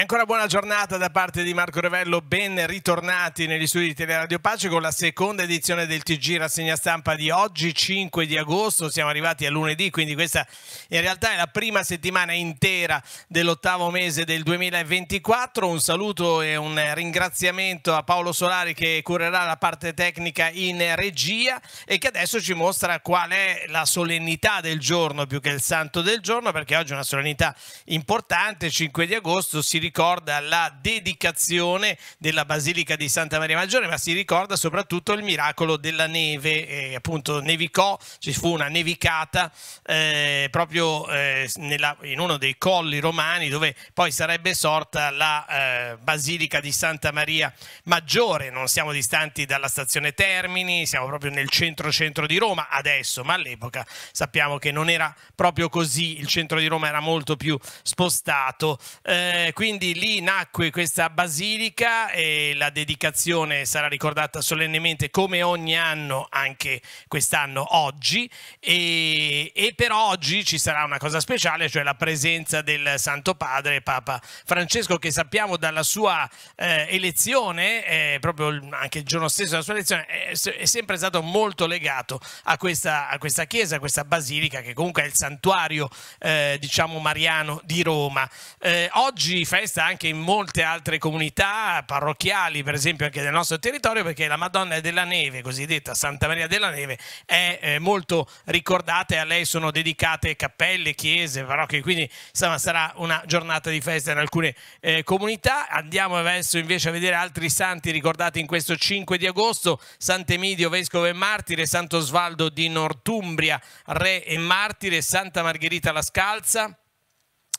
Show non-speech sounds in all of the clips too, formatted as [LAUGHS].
E ancora buona giornata da parte di Marco Revello, ben ritornati negli studi di Teleradio Pace con la seconda edizione del TG Rassegna Stampa di oggi, 5 di agosto, siamo arrivati a lunedì, quindi questa in realtà è la prima settimana intera dell'ottavo mese del 2024. Un saluto e un ringraziamento a Paolo Solari che curerà la parte tecnica in regia e che adesso ci mostra qual è la solennità del giorno più che il santo del giorno, perché oggi è una solennità importante, 5 di agosto, si ricorda la dedicazione della Basilica di Santa Maria Maggiore, ma si ricorda soprattutto il miracolo della neve, e appunto nevicò, ci fu una nevicata eh, proprio eh, nella, in uno dei colli romani dove poi sarebbe sorta la eh, Basilica di Santa Maria Maggiore, non siamo distanti dalla stazione Termini, siamo proprio nel centro-centro di Roma adesso, ma all'epoca sappiamo che non era proprio così, il centro di Roma era molto più spostato. Eh, quindi quindi lì nacque questa basilica e la dedicazione sarà ricordata solennemente come ogni anno, anche quest'anno oggi, e, e però oggi ci sarà una cosa speciale, cioè la presenza del Santo Padre Papa Francesco che sappiamo dalla sua eh, elezione, eh, proprio anche il giorno stesso della sua elezione, è, è sempre stato molto legato a questa, a questa, chiesa, a questa basilica che comunque è il santuario eh, diciamo mariano di Roma. Eh, oggi festa festa anche in molte altre comunità parrocchiali, per esempio anche del nostro territorio, perché la Madonna della Neve, cosiddetta Santa Maria della Neve, è eh, molto ricordata e a lei sono dedicate cappelle, chiese, parrocchie, quindi insomma, sarà una giornata di festa in alcune eh, comunità. Andiamo adesso invece a vedere altri santi ricordati in questo 5 di agosto, Sant'Emidio, vescovo e martire, Santo Osvaldo di Nortumbria, re e martire, Santa Margherita la Scalza,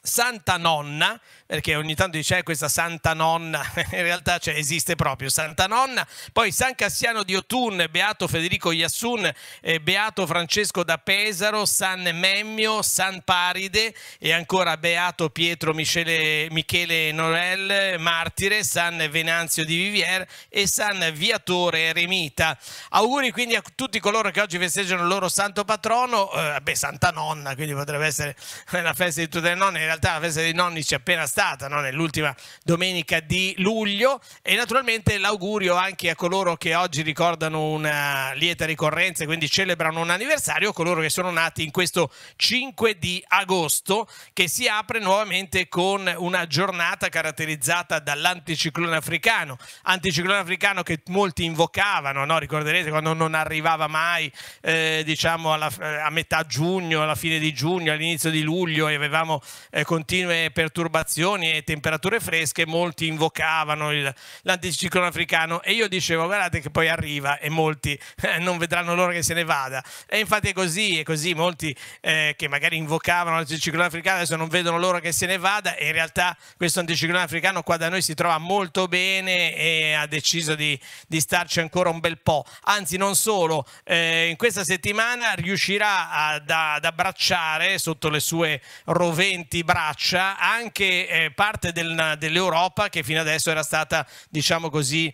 Santa Nonna, perché ogni tanto dice eh, questa Santa Nonna, [LAUGHS] in realtà cioè, esiste proprio Santa Nonna, poi San Cassiano di Otun, Beato Federico Iassun, eh, Beato Francesco da Pesaro, San Memmio, San Paride e ancora Beato Pietro Michele, Michele Norel, martire, San Venanzio di Vivier e San Viatore Eremita. Auguri quindi a tutti coloro che oggi festeggiano il loro santo patrono, eh, beh Santa Nonna, quindi potrebbe essere [LAUGHS] la festa di tutte le nonne, realtà la festa dei nonni c'è appena stata, no? nell'ultima domenica di luglio e naturalmente l'augurio anche a coloro che oggi ricordano una lieta ricorrenza e quindi celebrano un anniversario, coloro che sono nati in questo 5 di agosto che si apre nuovamente con una giornata caratterizzata dall'anticiclone africano, anticiclone africano che molti invocavano, no? ricorderete quando non arrivava mai eh, diciamo alla, a metà giugno, alla fine di giugno, all'inizio di luglio e avevamo eh, eh, continue perturbazioni e temperature fresche, molti invocavano l'anticiclone africano e io dicevo guardate che poi arriva e molti eh, non vedranno l'ora che se ne vada. E infatti è così, è così, molti eh, che magari invocavano l'anticiclone africano adesso non vedono l'ora che se ne vada e in realtà questo anticiclone africano qua da noi si trova molto bene e ha deciso di, di starci ancora un bel po'. Anzi non solo, eh, in questa settimana riuscirà ad, ad abbracciare sotto le sue roventi abbraccia anche eh, parte del, dell'Europa che fino adesso era stata, diciamo così,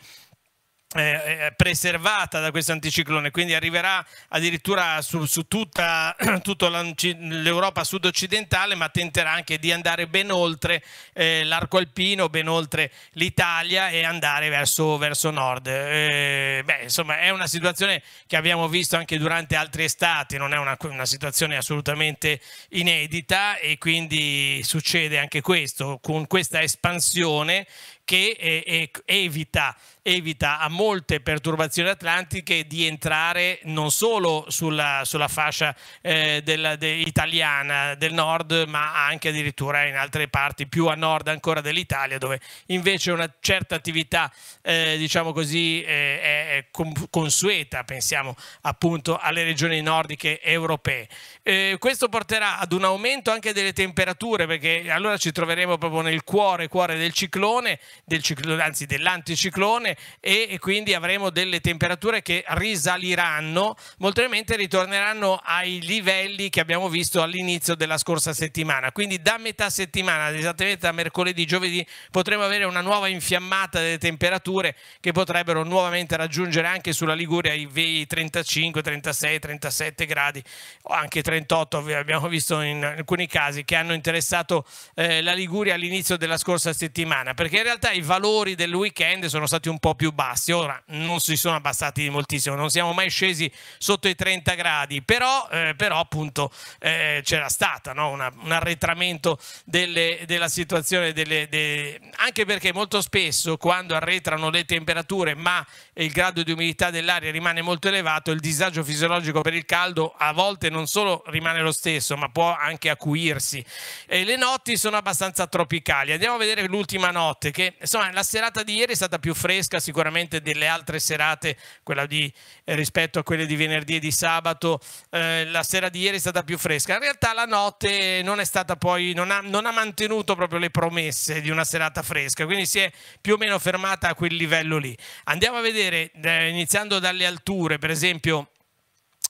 eh, eh, preservata da questo anticiclone, quindi arriverà addirittura su, su tutta, [CLEARS THROAT] tutta l'Europa sud-occidentale, ma tenterà anche di andare ben oltre eh, l'arco alpino, ben oltre l'Italia e andare verso, verso nord. Eh, beh, insomma, è una situazione che abbiamo visto anche durante altre estati, non è una, una situazione assolutamente inedita e quindi succede anche questo, con questa espansione che eh, evita evita a molte perturbazioni atlantiche di entrare non solo sulla, sulla fascia eh, della, de, italiana del nord, ma anche addirittura in altre parti più a nord ancora dell'Italia, dove invece una certa attività, eh, diciamo così, eh, è consueta, pensiamo appunto alle regioni nordiche europee. Eh, questo porterà ad un aumento anche delle temperature, perché allora ci troveremo proprio nel cuore, cuore del ciclone, del ciclone anzi dell'anticiclone, e, e quindi avremo delle temperature che risaliranno, molto probabilmente ritorneranno ai livelli che abbiamo visto all'inizio della scorsa settimana. Quindi da metà settimana, esattamente da mercoledì, giovedì, potremo avere una nuova infiammata delle temperature che potrebbero nuovamente raggiungere anche sulla Liguria i 35, 36, 37 gradi o anche 38, abbiamo visto in alcuni casi che hanno interessato eh, la Liguria all'inizio della scorsa settimana, perché in realtà i valori del weekend sono stati un po' po' più bassi. Ora non si sono abbassati di moltissimo, non siamo mai scesi sotto i 30 gradi, però, eh, però appunto eh, c'era stato no? Una, un arretramento delle, della situazione, delle, de... anche perché molto spesso quando arretrano le temperature ma il grado di umidità dell'aria rimane molto elevato, il disagio fisiologico per il caldo a volte non solo rimane lo stesso, ma può anche acuirsi. E le notti sono abbastanza tropicali. Andiamo a vedere l'ultima notte, che insomma la serata di ieri è stata più fresca fresca sicuramente delle altre serate, quella di, eh, rispetto a quelle di venerdì e di sabato, eh, la sera di ieri è stata più fresca. In realtà la notte non è stata poi, non ha, non ha mantenuto proprio le promesse di una serata fresca, quindi si è più o meno fermata a quel livello lì. Andiamo a vedere, eh, iniziando dalle alture, per esempio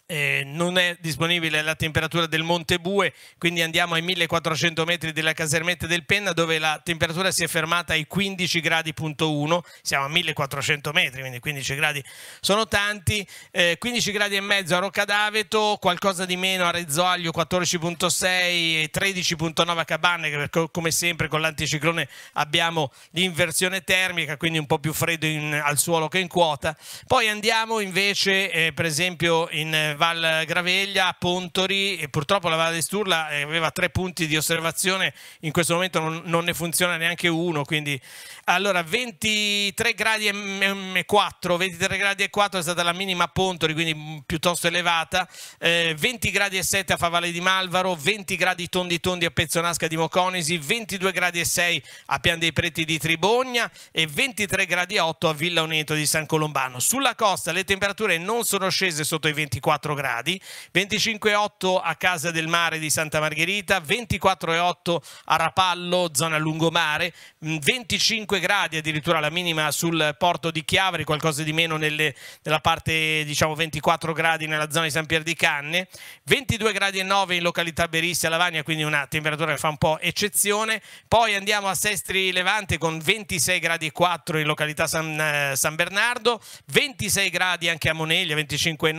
eh, non è disponibile la temperatura del Monte Bue, quindi andiamo ai 1400 metri della casermetta del Penna dove la temperatura si è fermata ai 15 gradi.1, siamo a 1400 metri, quindi 15 gradi sono tanti, eh, 15 gradi e mezzo a Rocca d'Aveto, qualcosa di meno a Rezzoaglio, 14.6 e 13.9 a Cabanne, perché come sempre con l'anticiclone abbiamo l'inversione termica, quindi un po' più freddo in, al suolo che in quota. Poi andiamo invece eh, per esempio in eh, Val Graveglia, Pontori e purtroppo la Val di Sturla eh, aveva tre punti di osservazione, in questo momento non, non ne funziona neanche uno, quindi allora 23 gradi e 4, 23 gradi e 4 è stata la minima a Pontori, quindi piuttosto elevata, eh, 20 gradi e 7 a Favale di Malvaro, 20 gradi tondi tondi a Pezzonasca di Moconisi, 22 gradi e 6 a Pian dei Preti di Tribogna e 23 gradi 8 a Villa Oneto di San Colombano. Sulla costa le temperature non sono scese sotto i 24 24 gradi, 25,8 a Casa del Mare di Santa Margherita, 24,8 a Rapallo, zona lungomare, 25 mm, gradi addirittura la minima sul porto di Chiavari, qualcosa di meno nelle, nella parte diciamo 24 gradi nella zona di San Pier di Canne, 22 gradi e 9 in località a Lavagna, quindi una temperatura che fa un po' eccezione, poi andiamo a Sestri Levante con 26 gradi e 4 in località San, eh, San Bernardo, 26 gradi anche a Moneglia, 25,9,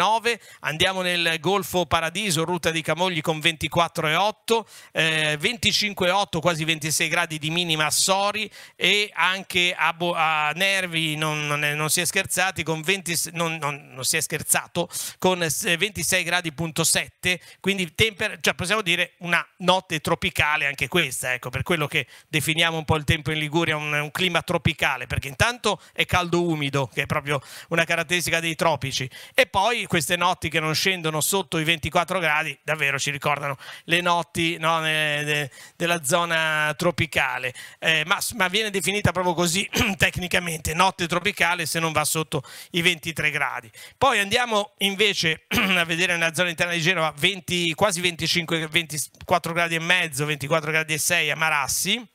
andiamo Andiamo nel Golfo Paradiso, rotta di Camogli con 24,8, eh, 25,8, quasi 26 gradi di minima a Sori e anche a, Bo a Nervi non, non, è, non, si è scherzati con 20, non, non, si è scherzato con 26 gradi.7, quindi cioè possiamo dire una notte tropicale anche questa, ecco, per quello che definiamo un po' il tempo in Liguria un, un clima tropicale, perché intanto è caldo umido, che è proprio una caratteristica dei tropici e poi queste notti che non non scendono sotto i 24 gradi, davvero ci ricordano le notti no, ne, de, della zona tropicale, eh, ma, ma, viene definita proprio così [CLEARS THROAT] tecnicamente, notte tropicale se non va sotto i 23 gradi. Poi andiamo invece [CLEARS THROAT] a vedere nella zona interna di Genova 20, quasi 25, 24 gradi e mezzo, 24 gradi e 6 a Marassi.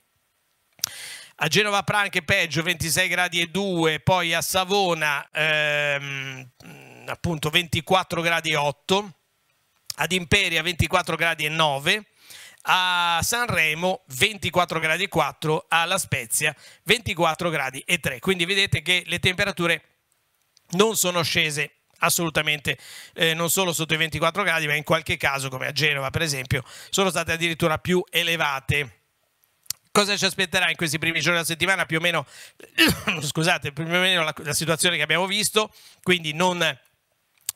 A Genova Pranche peggio 26 gradi e 2, poi a Savona ehm, Ehm, appunto 24 gradi 8, ad Imperia 24 gradi 9, a Sanremo 24 gradi e 4, alla Spezia 24 gradi 3. Quindi vedete che le temperature non sono scese assolutamente eh, non solo sotto i 24 gradi, ma in qualche caso, come a Genova per esempio, sono state addirittura più elevate. Cosa ci aspetterà in questi primi giorni della settimana? Più o meno, [COUGHS] scusate, più o meno la, la situazione che abbiamo visto, quindi non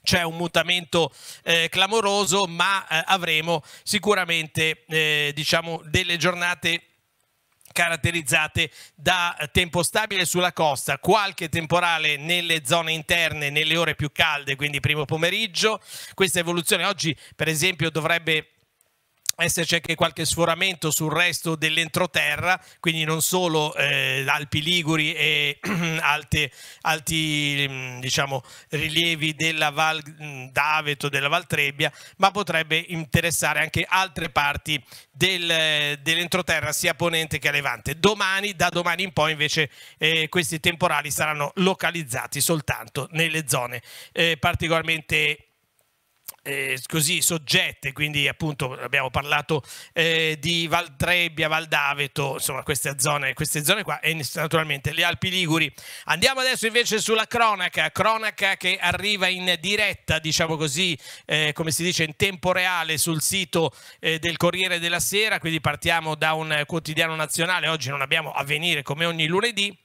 c'è un mutamento eh, clamoroso, ma eh, avremo sicuramente eh, diciamo, delle giornate caratterizzate da tempo stabile sulla costa, qualche temporale nelle zone interne, nelle ore più calde, quindi primo pomeriggio. Questa evoluzione oggi, per esempio, dovrebbe esserci anche qualche sforamento sul resto dell'entroterra, quindi non solo eh, Alpi Liguri e [CLEARS THROAT] alti, alti mm, diciamo, rilievi della Val d'Aveto, della Val Trebbia, ma potrebbe interessare anche altre parti del, dell'entroterra, sia a ponente che a levante. Domani, da domani in poi, invece, eh, questi temporali saranno localizzati soltanto nelle zone eh, particolarmente eh, così soggette, quindi appunto abbiamo parlato eh, di Valtrebbia, Valdaveto, insomma queste zone, queste zone qua e naturalmente le Alpi Liguri. Andiamo adesso invece sulla cronaca, cronaca che arriva in diretta, diciamo così, eh, come si dice in tempo reale sul sito eh, del Corriere della Sera, quindi partiamo da un quotidiano nazionale, oggi non abbiamo avvenire come ogni lunedì.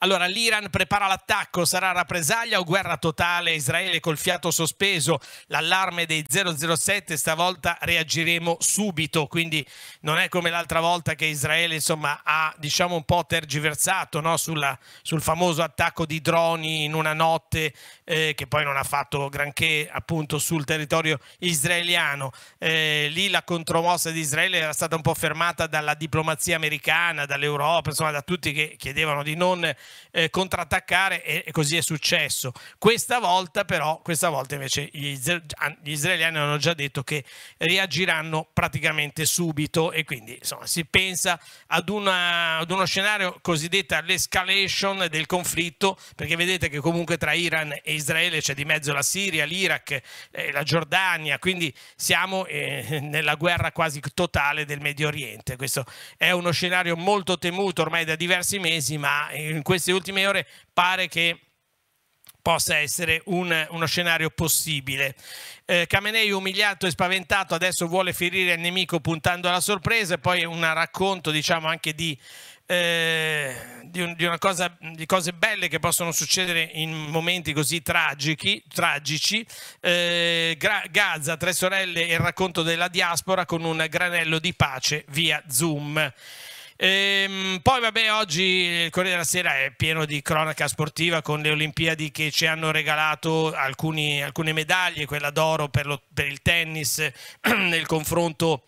Allora, l'Iran prepara l'attacco, sarà rappresaglia o guerra totale? Israele col fiato sospeso, l'allarme dei 007, stavolta reagiremo subito, quindi non è come l'altra volta che Israele insomma, ha diciamo, un po' tergiversato no? Sulla, sul famoso attacco di droni in una notte eh, che poi non ha fatto granché appunto sul territorio israeliano. Eh, lì la contromossa di Israele era stata un po' fermata dalla diplomazia americana, dall'Europa, insomma da tutti che chiedevano di non eh, contrattaccare e, e, così è successo. Questa volta però, questa volta invece gli, gli, israeliani hanno già detto che reagiranno praticamente subito e quindi insomma, si pensa ad, una, ad uno scenario cosiddetta l'escalation del conflitto, perché vedete che comunque tra Iran e Israele c'è di mezzo la Siria, l'Iraq, eh, la Giordania, quindi siamo eh, [LAUGHS] nella guerra quasi totale del Medio Oriente. Questo è uno scenario molto temuto ormai da diversi mesi, ma in questo queste ultime ore pare che possa essere un, uno scenario possibile. Eh, Khamenei umiliato e spaventato adesso vuole ferire il nemico puntando alla sorpresa e poi un racconto diciamo anche di, eh, di, un, di, cosa, di, cose belle che possono succedere in momenti così tragici. tragici. Eh, Gaza, tre sorelle e il racconto della diaspora con un granello di pace via Zoom. Ehm, poi vabbè oggi il eh, Corriere della Sera è pieno di cronaca sportiva con le Olimpiadi che ci hanno regalato alcuni, alcune medaglie, quella d'oro per, per il tennis [CLEARS THROAT] nel confronto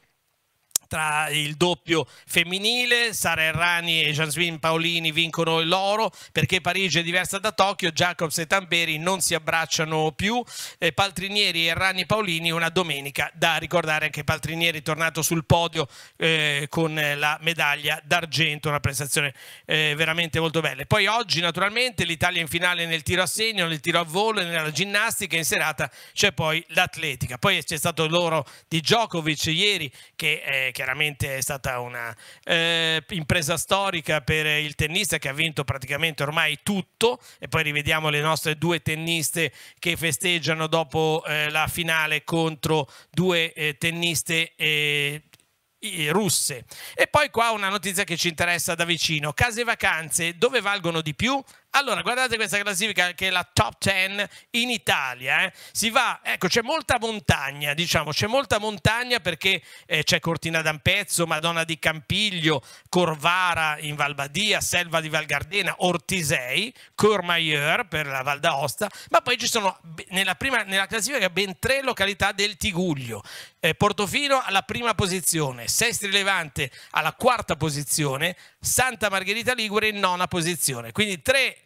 tra il doppio femminile, Sara Errani e Jasmine Paolini vincono l'oro perché Parigi è diversa da Tokyo, Jacobs e Tamberi non si abbracciano più, e Paltrinieri, Errani e Paolini una domenica da ricordare anche Paltrinieri tornato sul podio eh, con la medaglia d'argento, una prestazione eh, veramente molto bella. Poi oggi naturalmente l'Italia in finale nel tiro a segno, nel tiro a volo, e nella ginnastica, in serata c'è poi l'atletica. Poi c'è stato l'oro di Djokovic ieri che, eh, chiaramente è stata una eh, impresa storica per il tennista che ha vinto praticamente ormai tutto e poi rivediamo le nostre due tenniste che festeggiano dopo eh, la finale contro due eh, tenniste eh, russe. E poi qua una notizia che ci interessa da vicino. Case vacanze, dove valgono di più? Allora, guardate questa classifica che è la top 10 in Italia. Eh. Si va, ecco, c'è molta montagna, diciamo, c'è molta montagna perché eh, c'è Cortina d'Ampezzo, Madonna di Campiglio, Corvara in Valbadia, Selva di Valgardena, Ortisei, Cormaieur per la Val d'Aosta, ma poi ci sono nella, prima, nella classifica ben tre località del Tiguglio eh, Portofino alla prima posizione, Sestri Levante alla quarta posizione, Santa Margherita Ligure in nona posizione. Quindi tre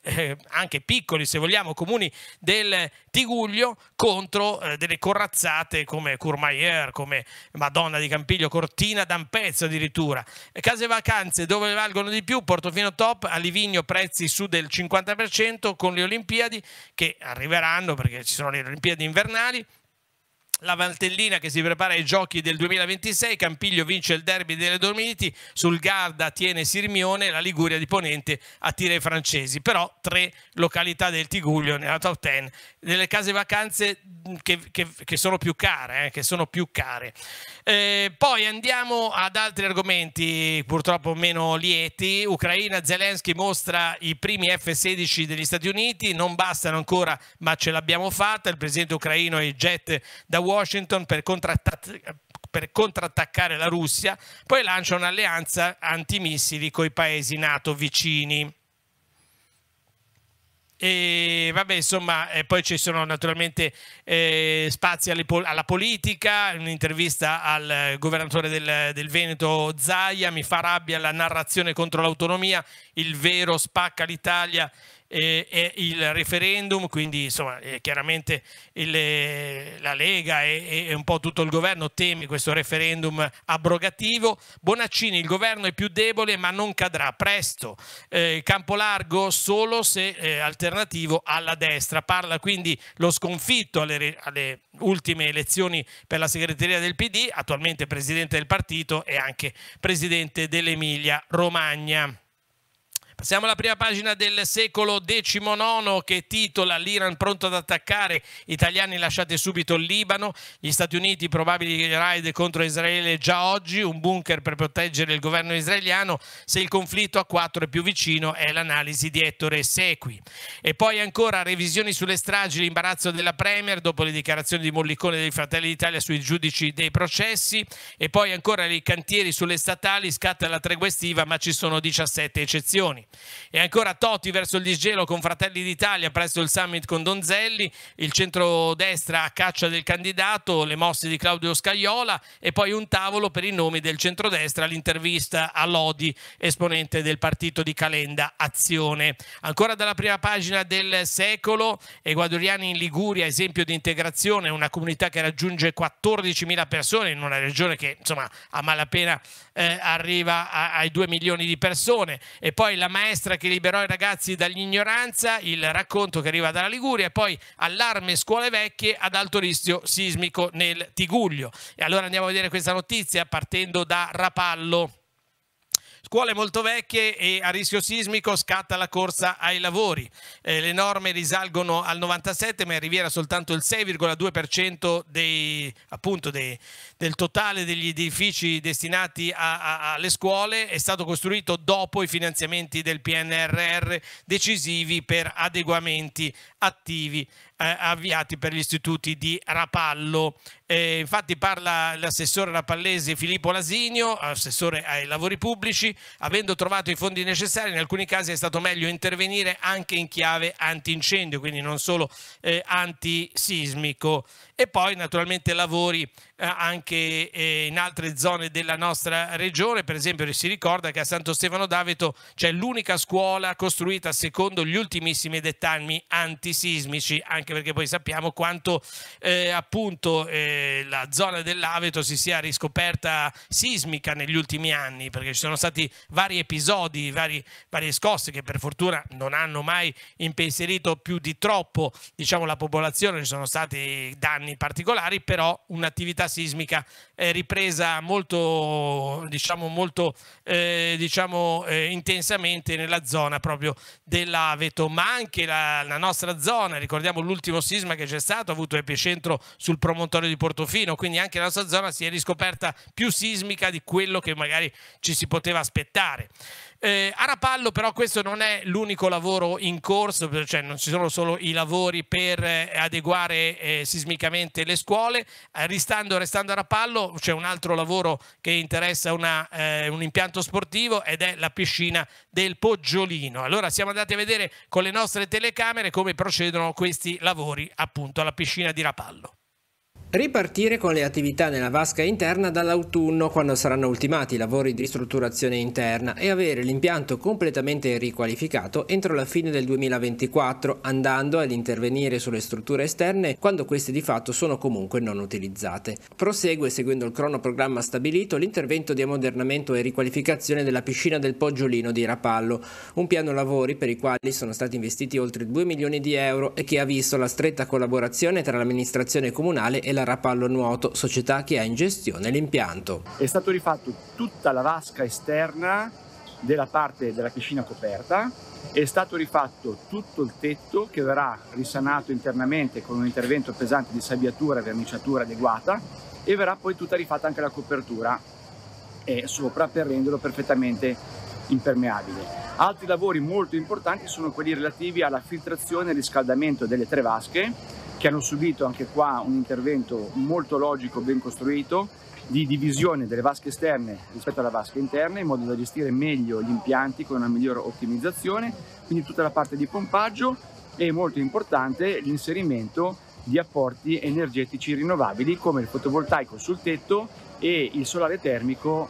eh, anche piccoli, se vogliamo, comuni del Tiguglio contro eh, delle corazzate come Courmayeur, come Madonna di Campiglio, Cortina, D'Ampezzo addirittura. Eh, case vacanze dove valgono di più, Portofino top, a Livigno prezzi su del 50% con le Olimpiadi che arriveranno perché ci sono le Olimpiadi invernali la Valtellina che si prepara ai giochi del 2026, Campiglio vince il derby delle Dormiti, sul Garda tiene Sirmione, la Liguria di Ponente attira i francesi, però tre località del Tiguglio nella top 10 nelle case vacanze mm, che, che, che sono più care. Eh, che sono più care. Eh, poi andiamo ad altri argomenti purtroppo meno lieti. Ucraina, Zelensky mostra i primi F-16 degli Stati Uniti, non bastano ancora ma ce l'abbiamo fatta. Il presidente ucraino e i jet da Washington per contrattare per contrattaccare la Russia, poi lancia un'alleanza antimissili con i paesi NATO vicini. E vabbè, insomma, e eh, poi ci sono naturalmente eh, spazi pol alla politica, un'intervista al governatore del, del Veneto Zaia, mi fa rabbia la narrazione contro l'autonomia, il vero spacca l'Italia è il referendum, quindi insomma, eh, chiaramente il, eh, la Lega e, e, un po' tutto il governo teme questo referendum abrogativo. Bonaccini, il governo è più debole ma non cadrà presto. Eh, campo largo solo se eh, alternativo alla destra. Parla quindi lo sconfitto alle, alle ultime elezioni per la segreteria del PD, attualmente presidente del partito e anche presidente dell'Emilia Romagna. Passiamo alla prima pagina del secolo XIX che titola l'Iran pronto ad attaccare, italiani lasciate subito il Libano, gli Stati Uniti probabili raid contro Israele già oggi, un bunker per proteggere il governo israeliano, se il conflitto a quattro è più vicino è l'analisi di Ettore Sequi. E poi ancora revisioni sulle stragi, l'imbarazzo della Premier dopo le dichiarazioni di Mollicone dei Fratelli d'Italia sui giudici dei processi e poi ancora i cantieri sulle statali, scatta la tregua estiva ma ci sono 17 eccezioni. E ancora Totti verso il disgelo con Fratelli d'Italia presso il summit con Donzelli, il centrodestra a caccia del candidato, le mosse di Claudio Scagliola e poi un tavolo per i nomi del centrodestra, l'intervista a Lodi, esponente del partito di Calenda Azione. Ancora dalla prima pagina del secolo, Eguadoriani in Liguria, esempio di integrazione, una comunità che raggiunge 14.000 persone in una regione che insomma a malapena eh, arriva a, ai 2 milioni di persone e poi la maestra che liberò i ragazzi dall'ignoranza, il racconto che arriva dalla Liguria e poi allarme scuole vecchie ad alto rischio sismico nel Tiguglio. E allora andiamo a vedere questa notizia partendo da Rapallo. Scuole molto vecchie e a rischio sismico scatta la corsa ai lavori. Eh, le norme risalgono al 97 ma in Riviera soltanto il 6,2% dei, appunto, dei, del totale degli edifici destinati alle scuole è stato costruito dopo i finanziamenti del PNRR decisivi per adeguamenti attivi eh, avviati per gli istituti di Rapallo. Eh, infatti parla l'assessore rapallese Filippo Lasinio, assessore ai lavori pubblici, avendo trovato i fondi necessari in alcuni casi è stato meglio intervenire anche in chiave antincendio, quindi non solo eh, antisismico. E poi naturalmente lavori eh, anche eh, in altre zone della nostra regione, per esempio si ricorda che a Santo Stefano d'Aveto c'è l'unica scuola costruita secondo gli ultimissimi dettagli antisismici, anche perché poi sappiamo quanto eh, appunto eh, la zona dell'Aveto si sia riscoperta sismica negli ultimi anni, perché ci sono stati vari episodi, vari, varie scosse che per fortuna non hanno mai impensierito più di troppo diciamo, la popolazione, ci sono stati danni particolari, però un'attività sismica eh, ripresa molto, diciamo, molto eh, diciamo, eh, intensamente nella zona proprio dell'Aveto, ma anche la, la nostra zona, ricordiamo l'ultimo sisma che c'è stato, ha avuto epicentro sul promontorio di Portofino, quindi anche la nostra zona si è riscoperta più sismica di quello che magari ci si poteva aspettare. Eh, a Rapallo però questo non è l'unico lavoro in corso, cioè non ci sono solo i lavori per eh, adeguare eh, sismicamente le scuole, eh, restando, restando a Rapallo c'è un altro lavoro che interessa una, eh, un impianto sportivo ed è la piscina del Poggiolino. Allora siamo andati a vedere con le nostre telecamere come procedono questi lavori appunto alla piscina di Rapallo. Ripartire con le attività nella vasca interna dall'autunno quando saranno ultimati i lavori di ristrutturazione interna e avere l'impianto completamente riqualificato entro la fine del 2024 andando ad intervenire sulle strutture esterne quando queste di fatto sono comunque non utilizzate. Prosegue seguendo il cronoprogramma stabilito l'intervento di ammodernamento e riqualificazione della piscina del Poggiolino di Rapallo, un piano lavori per i quali sono stati investiti oltre 2 milioni di euro e che ha visto la stretta collaborazione tra l'amministrazione comunale e la della Rapallo Nuoto, società che ha in gestione l'impianto. È stato rifatto tutta la vasca esterna della parte della piscina coperta, è stato rifatto tutto il tetto che verrà risanato internamente con un intervento pesante di sabbiatura e verniciatura adeguata e verrà poi tutta rifatta anche la copertura eh, sopra per renderlo perfettamente impermeabile. Altri lavori molto importanti sono quelli relativi alla filtrazione e riscaldamento delle tre vasche che hanno subito anche qua un intervento molto logico, ben costruito, di divisione delle vasche esterne rispetto alla vasca interna in modo da gestire meglio gli impianti con una migliore ottimizzazione, quindi tutta la parte di pompaggio e molto importante l'inserimento di apporti energetici rinnovabili come il fotovoltaico sul tetto e il solare termico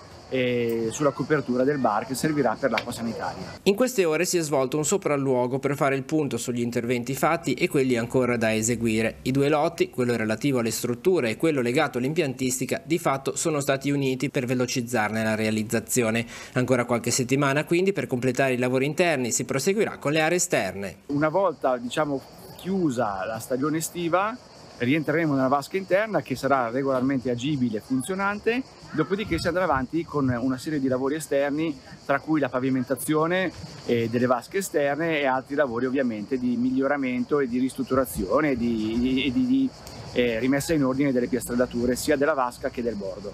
sulla copertura del bar che servirà per l'acqua sanitaria. In queste ore si è svolto un sopralluogo per fare il punto sugli interventi fatti e quelli ancora da eseguire. I due lotti, quello relativo alle strutture e quello legato all'impiantistica, di fatto sono stati uniti per velocizzarne la realizzazione. Ancora qualche settimana quindi per completare i lavori interni si proseguirà con le aree esterne. Una volta diciamo, chiusa la stagione estiva rientreremo nella vasca interna che sarà regolarmente agibile e funzionante, dopodiché si andrà avanti con una serie di lavori esterni, tra cui la pavimentazione eh, delle vasche esterne e altri lavori ovviamente di miglioramento e di ristrutturazione e di, di, di eh, rimessa in ordine delle piastradature sia della vasca che del bordo.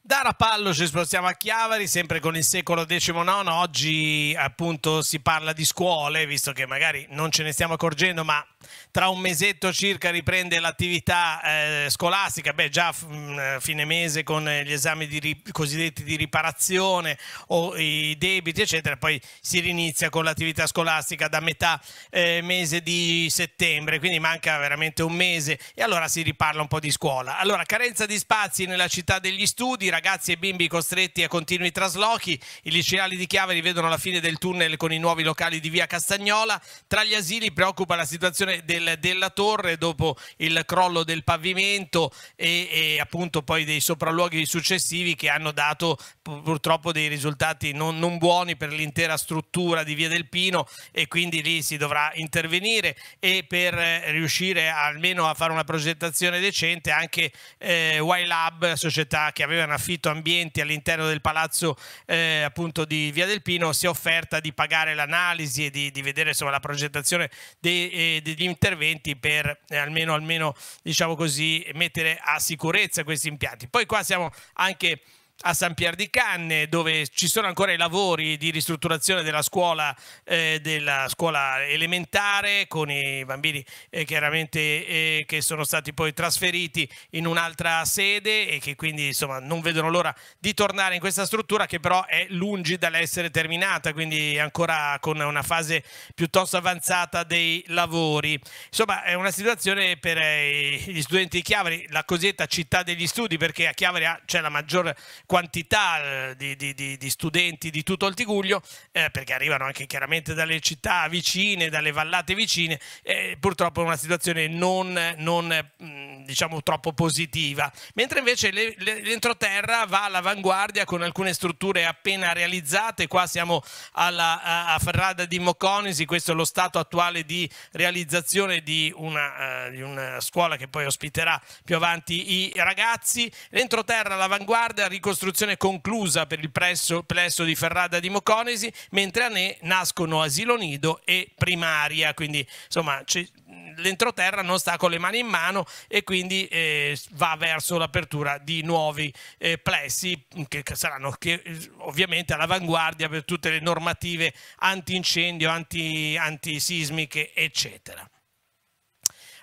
Da Rapallo ci spostiamo a Chiavari, sempre con il secolo XIX. Oggi appunto si parla di scuole, visto che magari non ce ne stiamo accorgendo, ma tra un mesetto circa riprende l'attività eh, scolastica, beh già mh, mm, fine mese con gli esami di cosiddetti di riparazione o i debiti eccetera, poi si rinizia con l'attività scolastica da metà eh, mese di settembre, quindi manca veramente un mese e allora si riparla un po' di scuola. Allora carenza di spazi nella città degli studi, ragazzi e bimbi costretti a continui traslochi, i liceali di Chiave rivedono la fine del tunnel con i nuovi locali di via Castagnola, tra gli asili preoccupa la situazione del, della torre dopo il crollo del pavimento e, e, appunto poi dei sopralluoghi successivi che hanno dato purtroppo dei risultati non, non buoni per l'intera struttura di Via del Pino e quindi lì si dovrà intervenire e per eh, riuscire almeno a fare una progettazione decente anche eh, YLab, società che aveva in affitto ambienti all'interno del palazzo eh, appunto di Via del Pino, si è offerta di pagare l'analisi e di, di vedere insomma, la progettazione dei, eh, degli interventi per eh, almeno, almeno diciamo così, mettere a sicurezza questi impianti. Poi qua siamo anche a San Pier di Canne, dove ci sono ancora i lavori di ristrutturazione della scuola, eh, della scuola elementare, con i bambini eh, chiaramente eh, che sono stati poi trasferiti in un'altra sede e che quindi insomma, non vedono l'ora di tornare in questa struttura che però è lungi dall'essere terminata, quindi ancora con una fase piuttosto avanzata dei lavori. Insomma è una situazione per eh, gli studenti di Chiavari, la cosiddetta città degli studi, perché a Chiavari ah, c'è la maggior quantità eh, di, di, di, di studenti di tutto il Tiguglio, eh, perché arrivano anche chiaramente dalle città vicine, dalle vallate vicine, eh, purtroppo è una situazione non, non mm, diciamo, troppo positiva, mentre invece l'entroterra va all'avanguardia con alcune strutture appena realizzate, qua siamo alla, a, a Ferrada di Moconisi, questo è lo stato attuale di realizzazione di una, uh, di una scuola che poi ospiterà più avanti i ragazzi, l'entroterra all'avanguardia, ricostruzione ricostruzione conclusa per il presso, plesso di Ferrada di Moconesi, mentre a Ne nascono asilo nido e primaria, quindi insomma l'entroterra non sta con le mani in mano e quindi eh, va verso l'apertura di nuovi eh, plessi che saranno che, eh, ovviamente all'avanguardia per tutte le normative antincendio, anti, antisismiche, eccetera.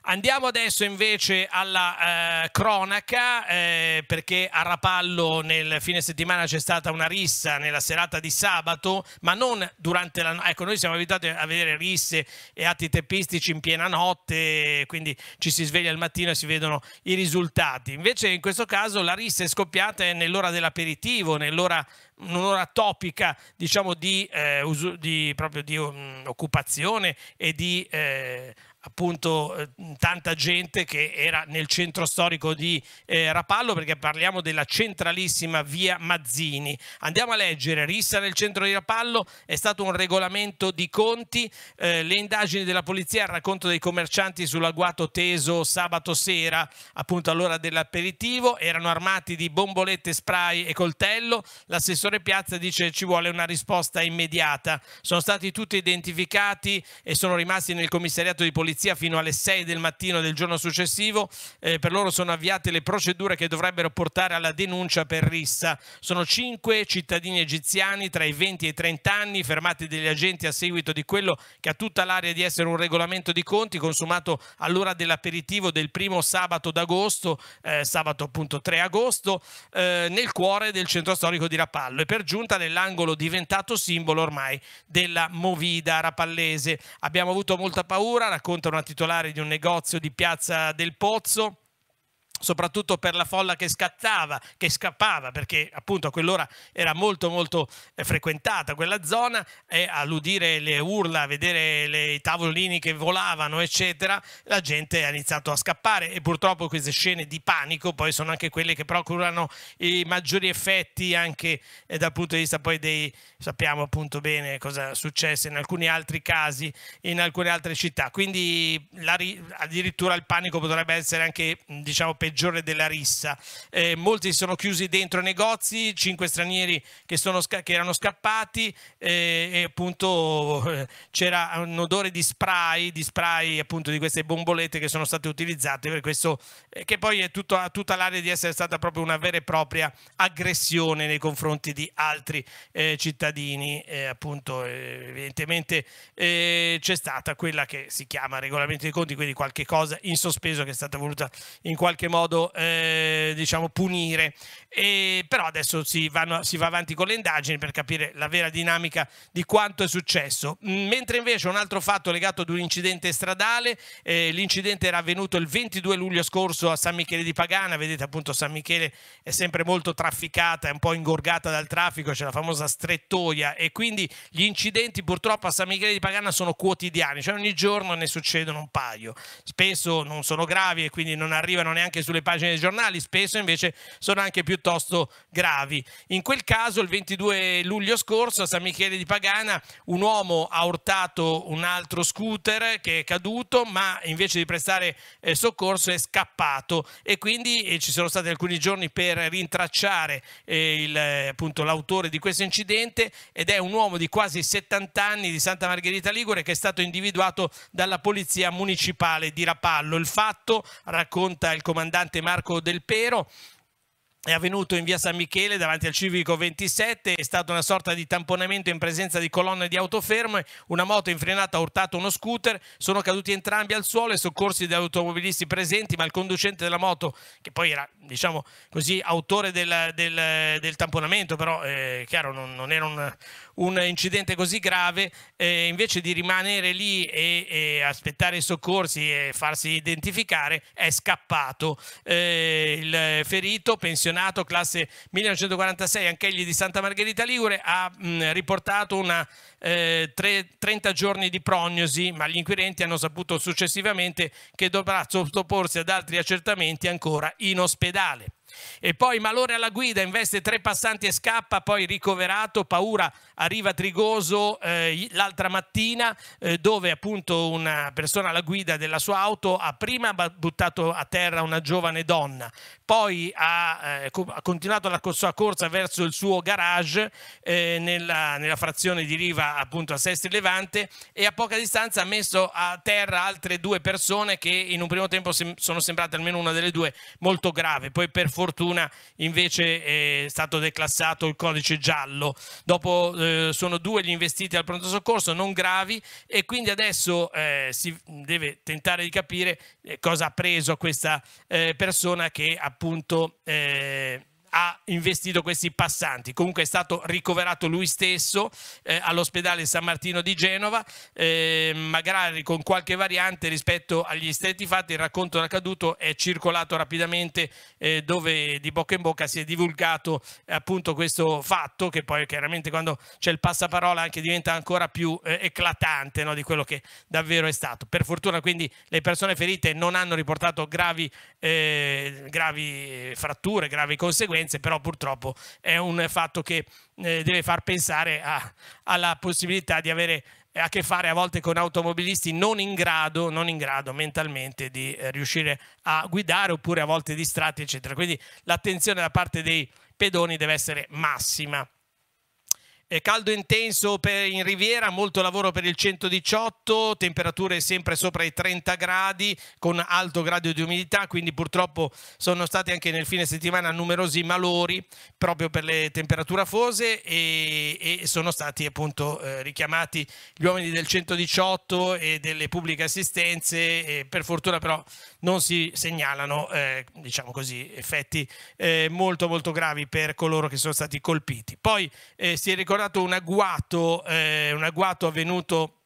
Andiamo adesso invece alla eh, cronaca eh, perché a Rapallo nel fine settimana c'è stata una rissa nella serata di sabato, ma non durante la notte. Ecco, noi siamo abituati a vedere risse e atti teppistici in piena notte, quindi ci si sveglia al mattino e si vedono i risultati. Invece in questo caso la rissa è scoppiata nell'ora dell'aperitivo, nell'ora un'ora topica diciamo di, eh, di, proprio di um, occupazione e di eh, appunto eh, tanta gente che era nel centro storico di eh, Rapallo perché parliamo della centralissima via Mazzini. Andiamo a leggere, rissa nel centro di Rapallo è stato un regolamento di conti, eh, le indagini della polizia, il racconto dei commercianti sull'agguato teso sabato sera, appunto all'ora dell'aperitivo, erano armati di bombolette, spray e coltello, l'assessore Piazza dice ci vuole una risposta immediata, sono stati tutti identificati e sono rimasti nel commissariato di polizia polizia fino alle 6 del mattino del giorno successivo. Eh, per loro sono avviate le procedure che dovrebbero portare alla denuncia per rissa. Sono cinque cittadini egiziani tra i 20 e i 30 anni fermati dagli agenti a seguito di quello che ha tutta l'aria di essere un regolamento di conti consumato all'ora dell'aperitivo del primo sabato d'agosto, eh, sabato appunto 3 agosto, eh, nel cuore del centro storico di Rapallo e per giunta nell'angolo diventato simbolo ormai della Movida rapallese. Abbiamo avuto molta paura, racconta diventano titolari di un negozio di Piazza del Pozzo soprattutto per la folla che scattava, che scappava, perché appunto a quell'ora era molto molto eh, frequentata quella zona e all'udire le urla, a vedere le, i tavolini che volavano, eccetera, la gente ha iniziato a scappare e purtroppo queste scene di panico poi sono anche quelle che procurano i maggiori effetti anche eh, dal punto di vista poi dei sappiamo appunto bene cosa è successo in alcuni altri casi in alcune altre città quindi la, addirittura il panico potrebbe essere anche diciamo peggiore peggiore della rissa. Eh, molti si sono chiusi dentro negozi, cinque stranieri che, sono, che erano scappati eh, e appunto eh, c'era un odore di spray, di spray appunto di queste bombolette che sono state utilizzate per questo, eh, che poi è tutto, a tutta l'area di essere stata proprio una vera e propria aggressione nei confronti di altri eh, cittadini. appunto, evidentemente c'è stata quella che si chiama regolamento dei conti, quindi qualche cosa in sospeso che è stata voluta in qualche modo modo eh, diciamo, punire. E, però adesso si, vanno, si, va avanti con le indagini per capire la vera dinamica di quanto è successo. Mm, mentre invece un altro fatto legato ad un incidente stradale, eh, l'incidente era avvenuto il 22 luglio scorso a San Michele di Pagana, vedete appunto San Michele è sempre molto trafficata, è un po' ingorgata dal traffico, c'è la famosa strettoia e quindi gli incidenti purtroppo a San Michele di Pagana sono quotidiani, cioè ogni giorno ne succedono un paio. Spesso non sono gravi e quindi non arrivano neanche sulle pagine dei giornali, spesso invece sono anche piuttosto gravi. In quel caso, il 22 luglio scorso, a San Michele di Pagana, un uomo ha urtato un altro scooter che è caduto, ma invece di prestare eh, soccorso è scappato e quindi eh, ci sono stati alcuni giorni per rintracciare eh, eh l'autore di questo incidente ed è un uomo di quasi 70 anni di Santa Margherita Ligure che è stato individuato dalla polizia municipale di Rapallo. Il fatto, racconta il comandante, comandante Marco Del Pero è avvenuto in via San Michele davanti al civico 27, è stato una sorta di tamponamento in presenza di colonne di auto autoferme, una moto infrenata ha urtato uno scooter, sono caduti entrambi al suolo e soccorsi dagli automobilisti presenti, ma il conducente della moto, che poi era diciamo così autore del, del, del tamponamento, però eh, chiaro non, non era un, un, incidente così grave, eh, invece di rimanere lì e, e, aspettare i soccorsi e farsi identificare, è scappato. Eh, il ferito pensionato campionato, classe 1946, anch'egli di Santa Margherita Ligure, ha mh, riportato una, eh, tre, 30 giorni di prognosi, ma gli inquirenti hanno saputo successivamente che dovrà sottoporsi ad altri accertamenti ancora in ospedale. E poi Malore alla guida, investe tre passanti e scappa, poi ricoverato, paura, arriva Trigoso eh, l'altra mattina eh, dove appunto una persona alla guida della sua auto ha prima buttato a terra una giovane donna, poi ha, eh, ha continuato la sua corsa verso il suo garage eh, nella, nella, frazione di riva appunto a Sestri Levante e a poca distanza ha messo a terra altre due persone che in un primo tempo sem sono sembrate almeno una delle due molto grave, poi per fortuna fortuna invece è stato declassato il codice giallo. Dopo eh, sono due gli investiti al pronto soccorso, non gravi, e quindi adesso eh, si deve tentare di capire eh, cosa ha preso questa eh, persona che appunto... Eh, ha investito questi passanti. Comunque è stato ricoverato lui stesso eh, all'ospedale San Martino di Genova, eh, magari con qualche variante rispetto agli stretti fatti. Il racconto dell'accaduto è circolato rapidamente eh, dove di bocca in bocca si è divulgato eh, appunto questo fatto che poi chiaramente quando c'è il passaparola anche diventa ancora più eh, eclatante no, di quello che davvero è stato. Per fortuna quindi le persone ferite non hanno riportato gravi, eh, gravi fratture, gravi conseguenze differenze, però purtroppo è un fatto che eh, deve far pensare a, alla possibilità di avere eh, a che fare a volte con automobilisti non in grado, non in grado mentalmente di eh, riuscire a guidare oppure a volte distratti, eccetera. Quindi l'attenzione da parte dei pedoni deve essere massima caldo intenso per, in Riviera, molto lavoro per il 118, temperature sempre sopra i 30 gradi con alto grado di umidità, quindi purtroppo sono stati anche nel fine settimana numerosi malori proprio per le temperature afose e, e sono stati appunto eh, richiamati gli uomini del 118 e delle pubbliche assistenze, per fortuna però non si segnalano eh, diciamo così, effetti eh, molto molto gravi per coloro che sono stati colpiti. Poi eh, si è ricordato un agguato, eh, un agguato avvenuto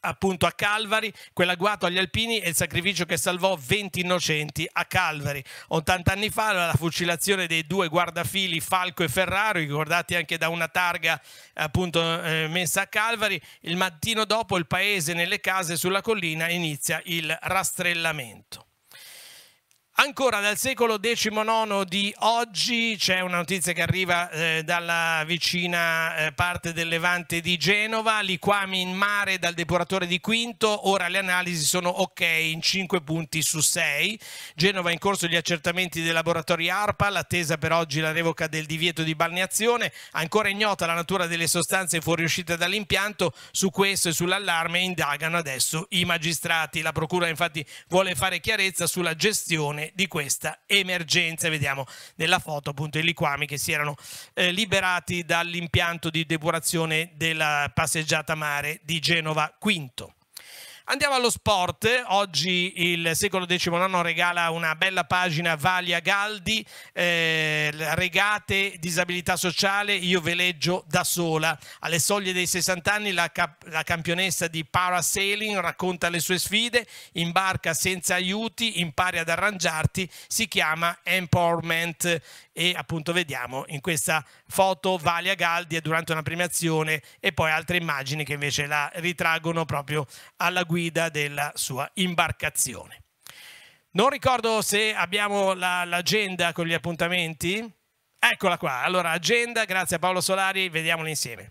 appunto a Calvary, quell'agguato agli alpini e il sacrificio che salvò 20 innocenti a Calvary. 80 anni fa la fucilazione dei due guardafili Falco e Ferraro, ricordati anche da una targa appunto eh, messa a Calvary, il mattino dopo il paese nelle case sulla collina inizia il rastrellamento. Ancora dal secolo XIX di oggi c'è una notizia che arriva eh, dalla vicina eh, parte del Levante di Genova, liquami in mare dal depuratore di Quinto, ora le analisi sono ok in 5 punti su 6. Genova in corso gli accertamenti dei laboratori ARPA, l'attesa per oggi la revoca del divieto di balneazione, ancora ignota la natura delle sostanze fuoriuscite dall'impianto, su questo e sull'allarme indagano adesso i magistrati. La procura infatti vuole fare chiarezza sulla gestione di questa emergenza. Vediamo nella foto appunto i liquami che si erano eh, liberati dall'impianto di depurazione della passeggiata mare di Genova Quinto. Andiamo allo sport. Oggi il secolo XIX regala una bella pagina Valia Galdi, eh, regate, disabilità sociale, io veleggio da sola. Alle soglie dei 60 anni la, la campionessa di parasailing racconta le sue sfide, imbarca senza aiuti, impari ad arrangiarti, si chiama Empowerment e appunto vediamo in questa foto Valia Galdi durante una premiazione e poi altre immagini che invece la ritraggono proprio alla guida guida della sua imbarcazione. Non ricordo se abbiamo l'agenda con gli appuntamenti. Eccola qua. Allora, agenda, grazie a Paolo Solari, vediamola insieme.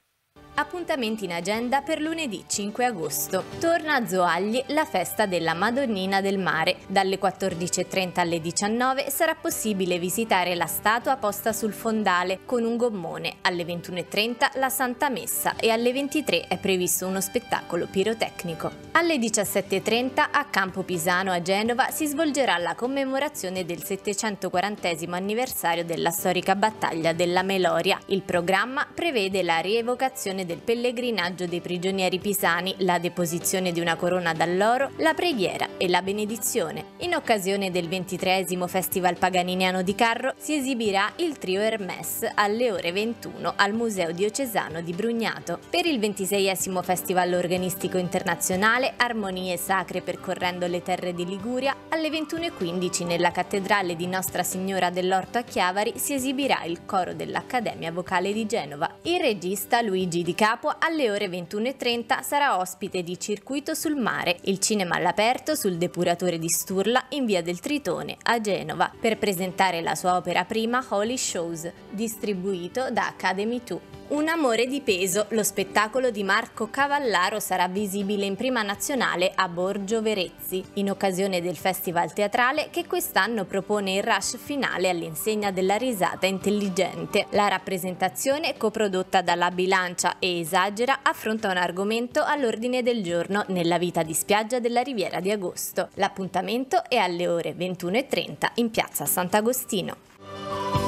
Appuntamenti in agenda per lunedì 5 agosto. Torna a Zoagli la festa della Madonnina del Mare. Dalle 14.30 alle 19 sarà possibile visitare la statua posta sul fondale con un gommone. Alle 21.30 la Santa Messa e alle 23 è previsto uno spettacolo pirotecnico. Alle 17.30 a Campo Pisano a Genova si svolgerà la commemorazione del 740 anniversario della storica battaglia della Meloria. Il programma prevede la rievocazione del pellegrinaggio dei prigionieri pisani, la deposizione di una corona d'alloro, la preghiera e la benedizione. In occasione del 23 Festival Paganiniano di Carro si esibirà il trio Hermes alle ore 21 al Museo Diocesano di Brugnato. Per il 26 Festival Organistico Internazionale Armonie Sacre percorrendo le terre di Liguria, alle 21.15 nella Cattedrale di Nostra Signora dell'Orto a Chiavari si esibirà il coro dell'Accademia Vocale di Genova. Il regista Luigi Di Capo alle ore 21.30 sarà ospite di Circuito sul mare, il cinema all'aperto sul depuratore di Sturla in via del Tritone a Genova, per presentare la sua opera prima Holy Shows, distribuito da Academy 2. Un amore di peso, lo spettacolo di Marco Cavallaro sarà visibile in prima nazionale a Borgio Verezzi, in occasione del festival teatrale che quest'anno propone il rush finale all'insegna della risata intelligente. La rappresentazione, coprodotta dalla Bilancia e Esagera, affronta un argomento all'ordine del giorno nella vita di spiaggia della Riviera di Agosto. L'appuntamento è alle ore 21.30 in piazza Sant'Agostino.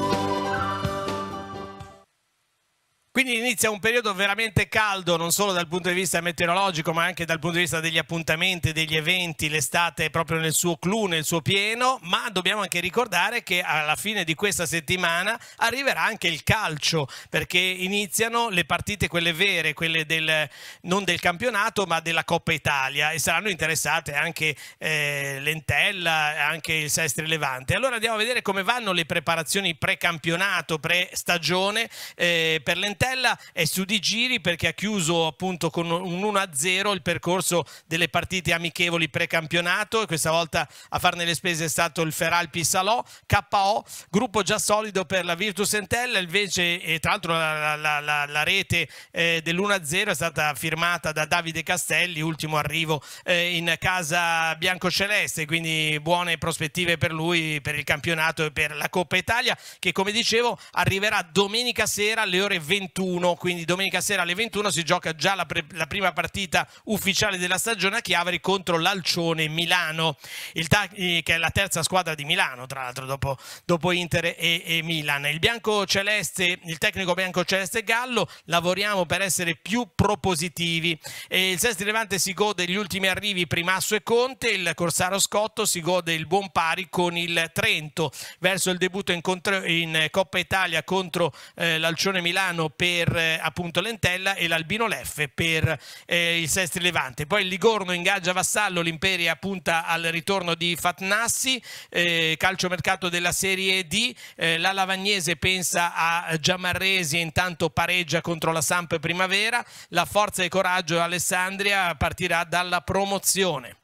Quindi inizia un periodo veramente caldo, non solo dal punto di vista meteorologico, ma anche dal punto di vista degli appuntamenti, degli eventi. L'estate è proprio nel suo clou, nel suo pieno, ma dobbiamo anche ricordare che alla fine di questa settimana arriverà anche il calcio, perché iniziano le partite quelle vere, quelle del, non del campionato, ma della Coppa Italia e saranno interessate anche eh, l'Entella, anche il Sestri Levante. Allora andiamo a vedere come vanno le preparazioni pre-campionato, pre-stagione eh, per l'Entella Nutella è su di giri perché ha chiuso appunto con un 1-0 il percorso delle partite amichevoli precampionato e questa volta a farne le spese è stato il Feralpi Salò, KO, gruppo già solido per la Virtus Entella, invece e tra l'altro la, la, la, la rete eh, dell'1-0 è stata firmata da Davide Castelli, ultimo arrivo eh, in casa biancoceleste, quindi buone prospettive per lui per il campionato e per la Coppa Italia che come dicevo arriverà domenica sera alle ore 21 21, quindi domenica sera alle 21 si gioca già la, la prima partita ufficiale della stagione a Chiavari contro l'Alcione Milano, eh, che è la terza squadra di Milano, tra l'altro dopo, dopo, Inter e, e Milan. Il, bianco celeste, il tecnico bianco celeste Gallo, lavoriamo per essere più propositivi. E il Sesto Levante si gode gli ultimi arrivi Primasso e Conte, il Corsaro Scotto si gode il buon pari con il Trento verso il debutto in, in Coppa Italia contro eh, l'Alcione Milano per eh, appunto Lentella e l'Albino Leffe per eh, il Sestri Levante. Poi il Ligorno ingaggia Vassallo, l'Imperia punta al ritorno di Fatnassi, eh, calciomercato della Serie D, eh, la Lavagnese pensa a Giamarresi e intanto pareggia contro la Samp Primavera, la Forza e Coraggio Alessandria partirà dalla promozione.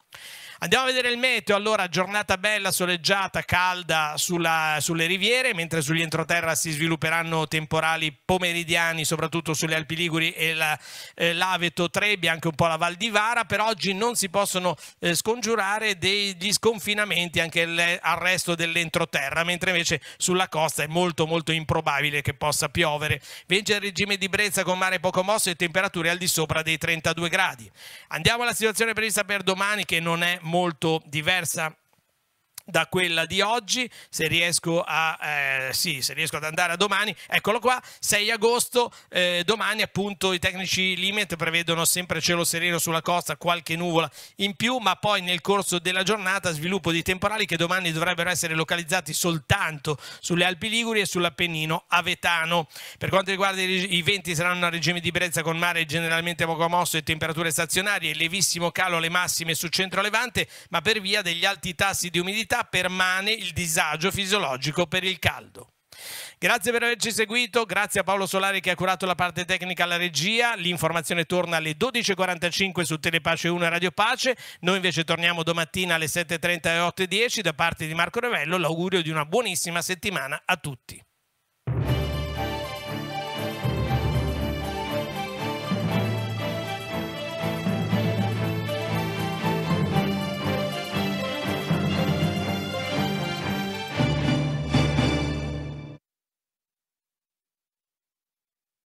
Andiamo a vedere il meteo, allora giornata bella, soleggiata, calda sulla, sulle riviere, mentre sugli entroterra si svilupperanno temporali pomeridiani, soprattutto sulle Alpi Liguri e l'Aveto la, eh, Trebbia, anche un po' la Val di Vara, per oggi non si possono eh, scongiurare degli sconfinamenti anche il, al resto dell'entroterra, mentre invece sulla costa è molto molto improbabile che possa piovere. Vince il regime di brezza con mare poco mosso e temperature al di sopra dei 32 gradi. Andiamo alla situazione prevista per domani che non è molto molto diversa da quella di oggi, se riesco, a, eh, sì, se riesco ad andare a domani, eccolo qua, 6 agosto, eh, domani appunto i tecnici limit prevedono sempre cielo sereno sulla costa, qualche nuvola in più, ma poi nel corso della giornata sviluppo di temporali che domani dovrebbero essere localizzati soltanto sulle Alpi Liguri e sull'Appennino Avetano. Per quanto riguarda i venti saranno a regime di brezza con mare generalmente poco mosso e temperature stazionarie, lievissimo calo alle massime su centro-levante, ma per via degli alti tassi di umidità città permane il disagio fisiologico per il caldo. Grazie per averci seguito, grazie a Paolo Solari che ha curato la parte tecnica alla regia, l'informazione torna alle 12.45 su Telepace 1 e Radio Pace, noi invece torniamo domattina alle 7.30 e 8.10 da parte di Marco Revello, l'augurio di una buonissima settimana a tutti.